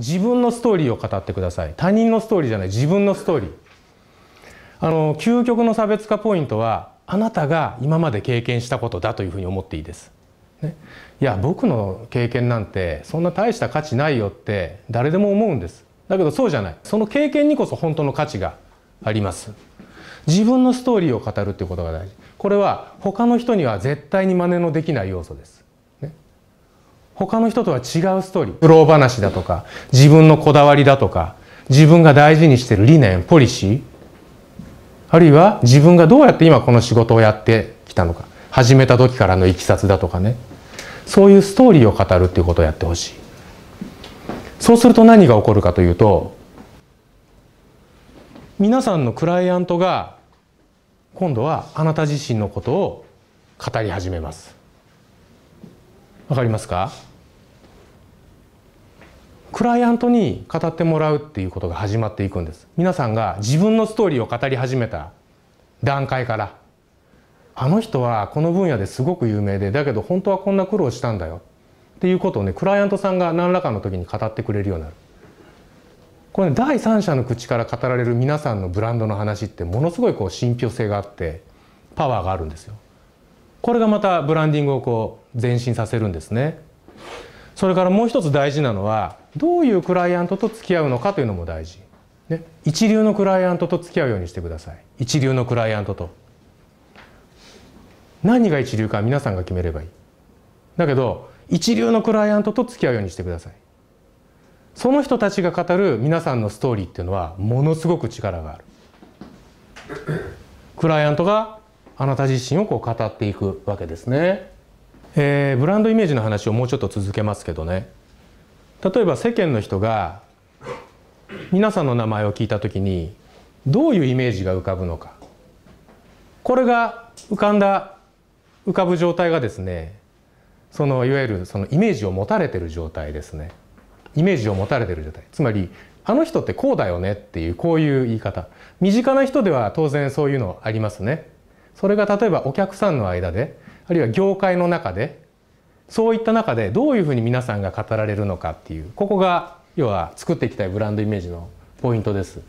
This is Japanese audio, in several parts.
自分のストーリーを語ってください他人のストーリーじゃない自分のストーリーあの究極の差別化ポイントはあなたが今まで経験したことだというふうに思っていいです、ね、いや僕の経験なんてそんな大した価値ないよって誰でも思うんですだけどそうじゃないその経験にこそ本当の価値があります自分のストーリーを語るっていうことが大事これは他の人には絶対に真似のできない要素です他の人とは違うストーリー苦労話だとか自分のこだわりだとか自分が大事にしてる理念ポリシーあるいは自分がどうやって今この仕事をやってきたのか始めた時からのいきさつだとかねそういうストーリーを語るっていうことをやってほしいそうすると何が起こるかというと皆さんのクライアントが今度はあなた自身のことを語り始めます分かりますかクライアントに語ってもらうっていうことが始まっていくんです皆さんが自分のストーリーを語り始めた段階からあの人はこの分野ですごく有名でだけど本当はこんな苦労したんだよっていうことをねクライアントさんが何らかの時に語ってくれるようになるこれ、ね、第三者の口から語られる皆さんのブランドの話ってものすごいこう信憑性があってパワーがあるんですよこれがまたブランディングをこう前進させるんですねそれからもう一つ大事なのはどういうクライアントと付き合うのかというのも大事、ね、一流のクライアントと付き合うようにしてください一流のクライアントと何が一流か皆さんが決めればいいだけど一流のクライアントと付き合うようにしてくださいその人たちが語る皆さんのストーリーっていうのはものすごく力があるクライアントがあなた自身をこう語っていくわけですね、えー、ブランドイメージの話をもうちょっと続けますけどね例えば世間の人が皆さんの名前を聞いた時にどういうイメージが浮かぶのかこれが浮かんだ浮かぶ状態がですねそのいわゆるそのイメージを持たれてる状態ですねイメージを持たれてる状態つまりあの人ってこうだよねっていうこういう言い方身近な人では当然そういうのありますねそれが例えばお客さんの間であるいは業界の中でそういった中でどういうふうに皆さんが語られるのかっていうここが要は作っていきたいブランドイメージのポイントです。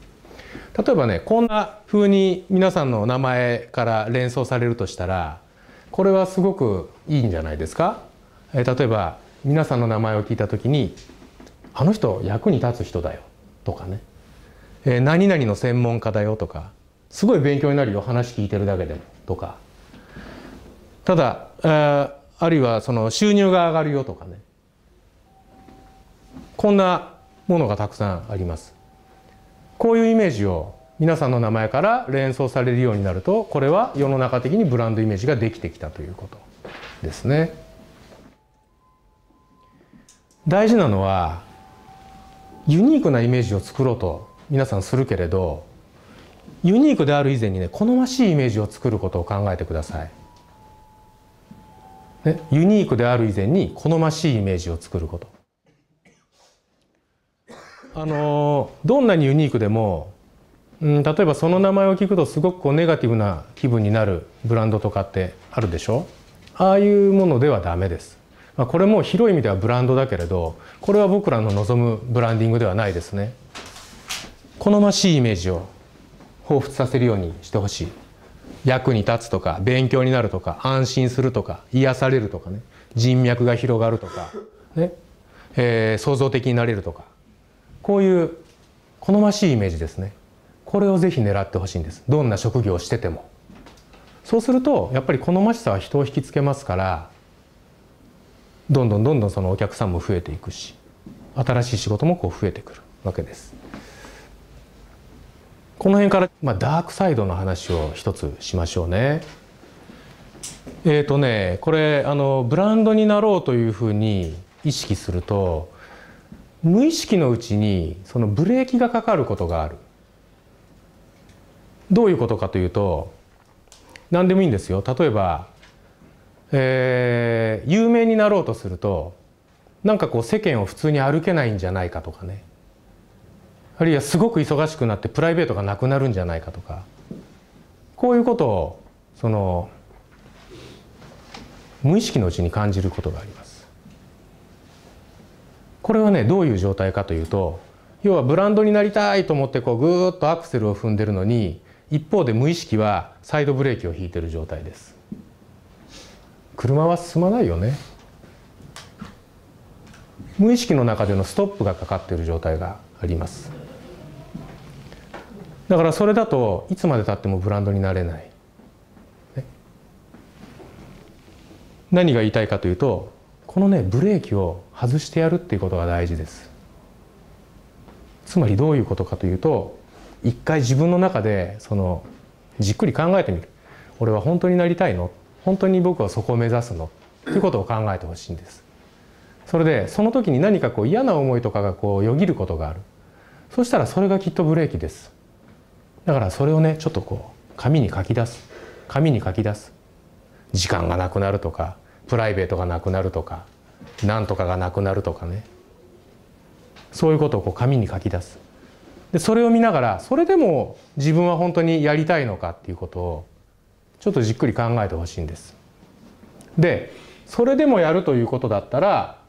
例えばねこんな風に皆さんの名前から連想されるとしたらこれはすごくいいんじゃないですか、え例えば皆さんの名前を聞いた時に「あの人役に立つ人だよ」とかね「え何々の専門家だよ」とかすごい勉強になるよ話聞いてるだけでもとかただ、あるいはその収入が上がるよとかねこんなものがたくさんありますこういうイメージを皆さんの名前から連想されるようになるとこれは世の中的にブランドイメージができてきたということですね大事なのはユニークなイメージを作ろうと皆さんするけれどユニークである以前にね好ましいイメージを作ることを考えてください、ね、ユニークである以前に好ましいイメージを作ることあのどんなにユニークでも、うん、例えばその名前を聞くとすごくこうネガティブな気分になるブランドとかってあるでしょああいうものではダメです、まあ、これも広い意味ではブランドだけれどこれは僕らの望むブランディングではないですね好ましいイメージを彷彿させるようにしてほしい役に立つとか勉強になるとか安心するとか癒されるとかね人脈が広がるとか、ねえー、創造的になれるとかこういう好ましいイメージですねこれをぜひ狙ってほしいんですどんな職業をしててもそうするとやっぱり好ましさは人を引きつけますからどんどんどんどんそのお客さんも増えていくし新しい仕事もこう増えてくるわけです。この辺から、まあ、ダークサイドの話を一つしましょうね。えーとね、これあのブランドになろうというふうに意識すると無意識のうちにそのブレーキがかかることがあるどういうことかというと何でもいいんですよ例えば、えー、有名になろうとするとなんかこう世間を普通に歩けないんじゃないかとかねあるいはすごく忙しくなってプライベートがなくなるんじゃないかとかこういうことをその無意識のうちに感じることがあります。これはねどういう状態かというと要はブランドになりたいと思ってこうぐーっとアクセルを踏んでるのに一方で無意識はサイドブレーキを引いてる状態です。車は進まないよね。無意識の中でのストップがかかっている状態があります。だからそれだといつまでたってもブランドになれない、ね、何が言いたいかというとこのねブレーキを外してやるっていうことが大事ですつまりどういうことかというと一回自分の中でそのじっくり考えてみる俺は本当になりたいの本当に僕はそこを目指すのっていうことを考えてほしいんですそれでその時に何かこう嫌な思いとかがこうよぎることがあるそしたらそれがきっとブレーキですだからそれをねちょっとこう紙に書き出す紙に書き出す時間がなくなるとかプライベートがなくなるとか何とかがなくなるとかねそういうことをこう紙に書き出すでそれを見ながらそれでも自分は本当にやりたいのかっていうことをちょっとじっくり考えてほしいんです。でそれでもやるということだったら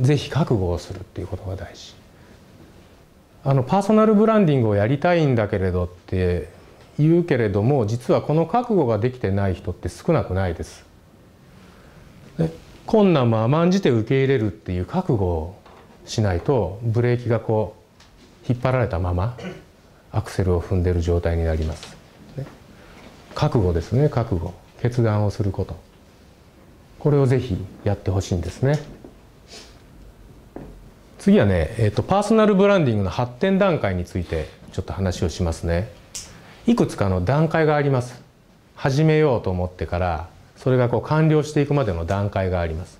是非覚悟をするっていうことが大事。あのパーソナルブランディングをやりたいんだけれどって言うけれども実はこの覚悟ができてない人って少なくないです。で困難も甘んじて受け入れるっていう覚悟をしないとブレーキがこう引っ張られたままアクセルを踏んでる状態になります。覚悟ですね覚悟決断をすることこれをぜひやってほしいんですね。次はね、えっとパーソナルブランディングの発展段階についてちょっと話をしますねいくつかの段階があります始めようと思ってからそれがこう完了していくまでの段階があります